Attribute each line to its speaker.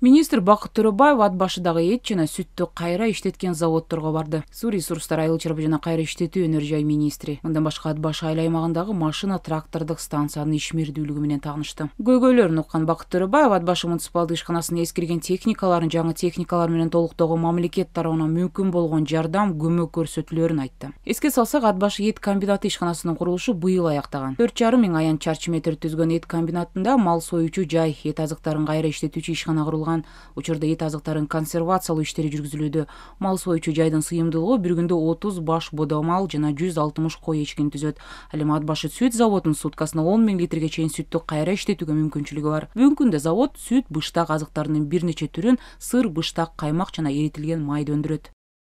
Speaker 1: министр бакыт төрөбаев ат башыдагы эт жана сүттү кайра иштеткен заводдорго барды суу ресурстар айыл чарба жана кайра иштетүү өнөр жай министри мындан башка ат башы айыл аймагындагы машина трактордук станциянын ишмердүүлүгү менен таанышты көйгөйлөрүн уккан бакыт төрөбаев ат башы муниципалдык ишканасынын эскирген техникаларын жаңы техникалар менен толуктоого мамлекет тарабынан мүмкүн болгон жардам көмөк көрсөтүүлөрүн айтты эске салсак ат башы эт комбинаты ишканасынын курулушу быйыл аяктаган төрт жарым миң аян чарчы метр түзгөн эт комбинатында мал союучу жай эт азыктарын кайра иштетүүчү ишкана курулган учурда эт азыктарын консервациялоо иштери жүргүзүлүүдө мал соючу жайдын сыйымдуулугу бир күндө отуз баш бодо мал жана жүз алтымыш кой эчкини түзөт ал эми ат башы сүт заводун суткасына он миң литрге чейин сүттү кайра иштетүүгө мүмкүнчүлүгү бар бүгүнкү күндө завод сүт быштак азыктарынын бир нече түрүн сыр быштак каймак жана эритилген майды өндүрөт